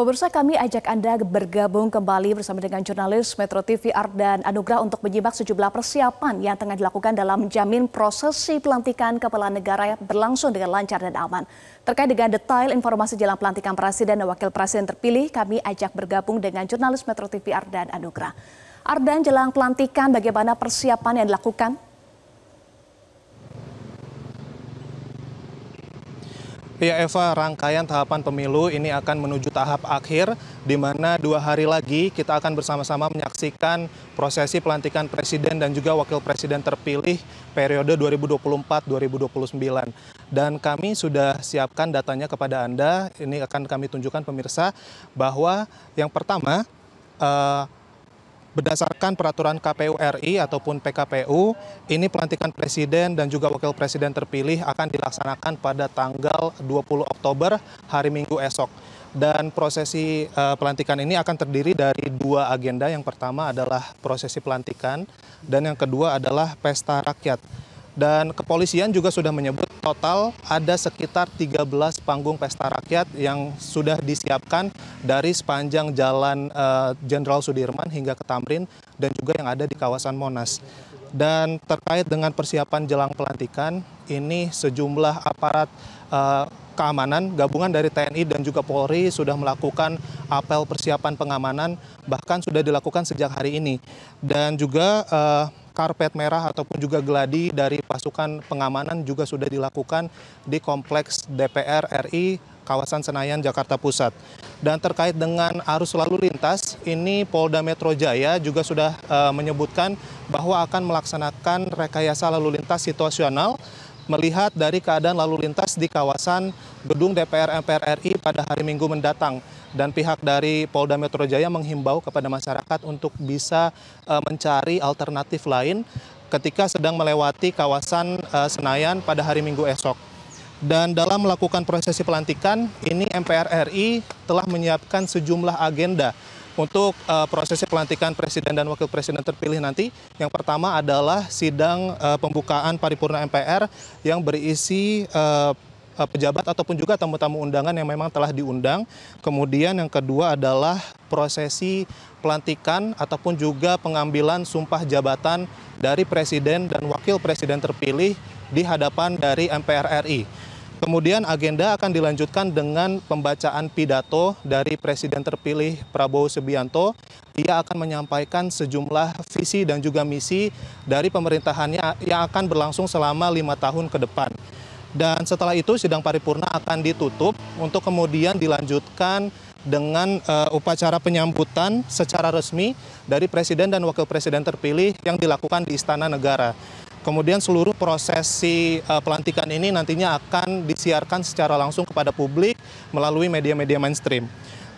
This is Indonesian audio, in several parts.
Pemirsa kami ajak Anda bergabung kembali bersama dengan jurnalis Metro TV Ardan Anugrah untuk menyimak sejumlah persiapan yang tengah dilakukan dalam menjamin prosesi pelantikan kepala negara yang berlangsung dengan lancar dan aman. Terkait dengan detail informasi jelang pelantikan presiden dan wakil presiden terpilih, kami ajak bergabung dengan jurnalis Metro TV Ardan Anugrah. Ardan, jelang pelantikan bagaimana persiapan yang dilakukan? Ya Eva, rangkaian tahapan pemilu ini akan menuju tahap akhir, di mana dua hari lagi kita akan bersama-sama menyaksikan prosesi pelantikan presiden dan juga wakil presiden terpilih periode 2024-2029. Dan kami sudah siapkan datanya kepada Anda, ini akan kami tunjukkan pemirsa, bahwa yang pertama, eh, berdasarkan peraturan KPU RI ataupun PKPU, ini pelantikan presiden dan juga wakil presiden terpilih akan dilaksanakan pada tanggal 20 Oktober hari Minggu esok. Dan prosesi uh, pelantikan ini akan terdiri dari dua agenda. Yang pertama adalah prosesi pelantikan dan yang kedua adalah pesta rakyat. Dan kepolisian juga sudah menyebut total ada sekitar 13 panggung pesta rakyat yang sudah disiapkan dari sepanjang jalan eh, Jenderal uh, Sudirman hingga ke Tamrin dan juga yang ada di kawasan Monas. Dan terkait dengan persiapan jelang pelantikan, ini sejumlah aparat uh, keamanan gabungan dari TNI dan juga Polri sudah melakukan apel persiapan pengamanan bahkan sudah dilakukan sejak hari ini dan juga uh, karpet merah ataupun juga geladi dari pasukan pengamanan juga sudah dilakukan di Kompleks DPR RI kawasan Senayan Jakarta Pusat. Dan terkait dengan arus lalu lintas, ini Polda Metro Jaya juga sudah e, menyebutkan bahwa akan melaksanakan rekayasa lalu lintas situasional melihat dari keadaan lalu lintas di kawasan gedung DPR MPR RI pada hari Minggu mendatang dan pihak dari Polda Metro Jaya menghimbau kepada masyarakat untuk bisa uh, mencari alternatif lain ketika sedang melewati kawasan uh, Senayan pada hari Minggu esok. Dan dalam melakukan prosesi pelantikan, ini MPR RI telah menyiapkan sejumlah agenda untuk uh, prosesi pelantikan presiden dan wakil presiden terpilih nanti. Yang pertama adalah sidang uh, pembukaan paripurna MPR yang berisi uh, Eh, pejabat ataupun juga tamu-tamu undangan yang memang telah diundang. Kemudian yang kedua adalah prosesi pelantikan ataupun juga pengambilan sumpah jabatan dari presiden dan wakil presiden terpilih di hadapan dari MPR RI. Kemudian agenda akan dilanjutkan dengan pembacaan pidato dari Presiden terpilih Prabowo Subianto. Ia akan menyampaikan sejumlah visi dan juga misi dari pemerintahannya yang akan berlangsung selama lima tahun ke depan. Dan setelah itu sidang paripurna akan ditutup untuk kemudian dilanjutkan dengan uh, upacara penyambutan secara resmi dari presiden dan wakil presiden terpilih yang dilakukan di Istana Negara. Kemudian seluruh prosesi uh, pelantikan ini nantinya akan disiarkan secara langsung kepada publik melalui media-media mainstream.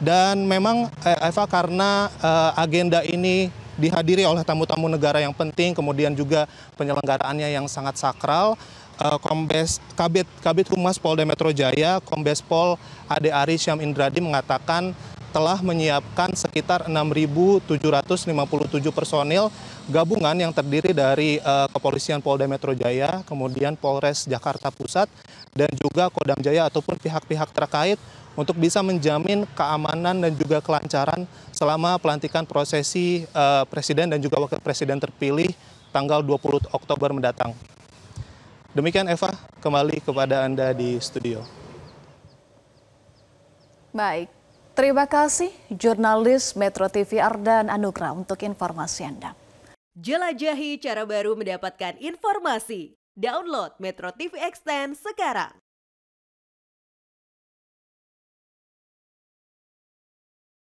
Dan memang eh, Eva karena uh, agenda ini dihadiri oleh tamu-tamu negara yang penting, kemudian juga penyelenggaraannya yang sangat sakral, Eh, Kombes Kabit Kabit Humas Polda Metro Jaya, Kombes Pol Ade Ari Syam Indradi mengatakan telah menyiapkan sekitar 6.757 personil gabungan yang terdiri dari uh, Kepolisian Polda Metro Jaya, kemudian Polres Jakarta Pusat, dan juga Kodam Jaya ataupun pihak-pihak terkait untuk bisa menjamin keamanan dan juga kelancaran selama pelantikan prosesi uh, Presiden dan juga Wakil Presiden terpilih tanggal 20 Oktober mendatang. Demikian Eva, kembali kepada Anda di studio. Baik, terima kasih jurnalis Metro TV Ardan Anugra untuk informasi Anda. Jelajahi cara baru mendapatkan informasi. Download Metro TV Extend sekarang.